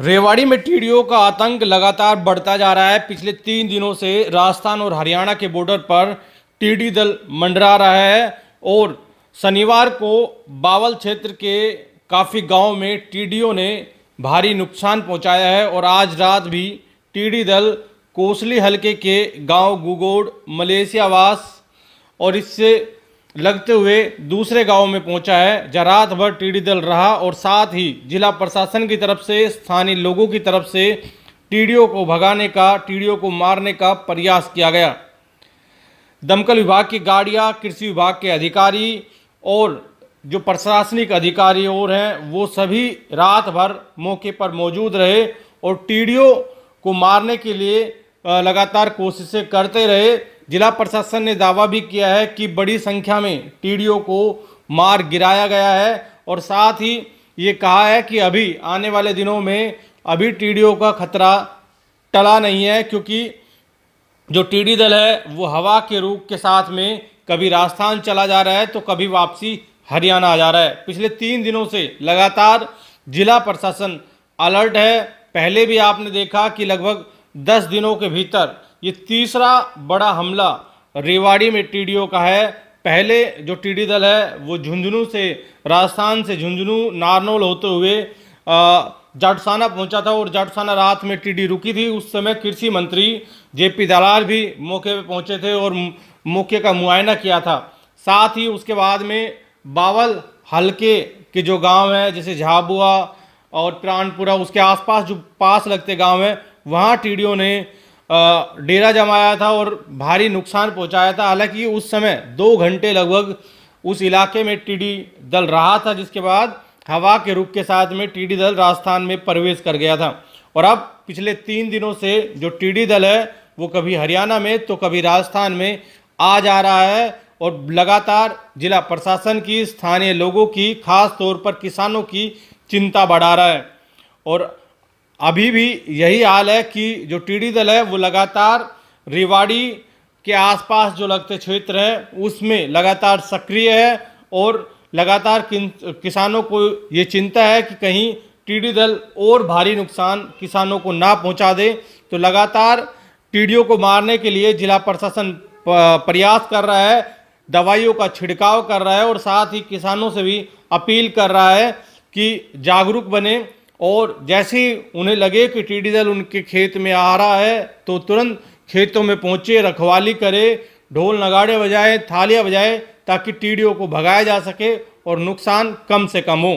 रेवाड़ी में टीडियों का आतंक लगातार बढ़ता जा रहा है पिछले तीन दिनों से राजस्थान और हरियाणा के बॉर्डर पर टीडी दल मंडरा रहा है और शनिवार को बावल क्षेत्र के काफ़ी गांव में टिड्डियों ने भारी नुकसान पहुंचाया है और आज रात भी टीडी दल कोसली हलके के गांव गुगोड़ मलेशियावास और इससे लगते हुए दूसरे गांव में पहुंचा है जहाँ रात भर टिड्डी दल रहा और साथ ही जिला प्रशासन की तरफ से स्थानीय लोगों की तरफ से टीढ़ियों को भगाने का टीढ़ियों को मारने का प्रयास किया गया दमकल विभाग की गाड़ियाँ कृषि विभाग के अधिकारी और जो प्रशासनिक अधिकारी और हैं वो सभी रात भर मौके पर मौजूद रहे और टीढ़ियों को मारने के लिए लगातार कोशिशें करते रहे जिला प्रशासन ने दावा भी किया है कि बड़ी संख्या में टीडीओ को मार गिराया गया है और साथ ही ये कहा है कि अभी आने वाले दिनों में अभी टीडीओ का खतरा टला नहीं है क्योंकि जो टीडी दल है वो हवा के रूप के साथ में कभी राजस्थान चला जा रहा है तो कभी वापसी हरियाणा आ जा रहा है पिछले तीन दिनों से लगातार जिला प्रशासन अलर्ट है पहले भी आपने देखा कि लगभग दस दिनों के भीतर ये तीसरा बड़ा हमला रेवाड़ी में टीडीओ का है पहले जो टीडी दल है वो झुंझुनू से राजस्थान से झुंझुनू नारनोल होते हुए जाटसाना पहुंचा था और जाटसाना रात में टीडी रुकी थी उस समय कृषि मंत्री जेपी दलाल भी मौके पर पहुंचे थे और मौके का मुआयना किया था साथ ही उसके बाद में बावल हल्के के जो गांव है जैसे झाबुआ और प्राणपुरा उसके आसपास जो पास लगते गांव हैं वहाँ टीडीओ ने डेरा जमाया था और भारी नुकसान पहुंचाया था हालांकि उस समय दो घंटे लगभग उस इलाके में टीडी दल रहा था जिसके बाद हवा के रुख के साथ में टीडी दल राजस्थान में प्रवेश कर गया था और अब पिछले तीन दिनों से जो टीडी दल है वो कभी हरियाणा में तो कभी राजस्थान में आ जा रहा है और लगातार जिला प्रशासन की स्थानीय लोगों की खास तौर पर किसानों की चिंता बढ़ा रहा है और अभी भी यही हाल है कि जो टीडी दल है वो लगातार रेवाड़ी के आसपास जो लगते क्षेत्र हैं उसमें लगातार सक्रिय है और लगातार किन किसानों को ये चिंता है कि कहीं टीडी दल और भारी नुकसान किसानों को ना पहुंचा दे तो लगातार टीडियो को मारने के लिए जिला प्रशासन प्रयास कर रहा है दवाइयों का छिड़काव कर रहा है और साथ ही किसानों से भी अपील कर रहा है कि जागरूक बने और जैसे ही उन्हें लगे कि दल उनके खेत में आ रहा है तो तुरंत खेतों में पहुंचे रखवाली करे ढोल नगाड़े बजाएं थालियां बजाएं ताकि टिड्डियों को भगाया जा सके और नुकसान कम से कम हो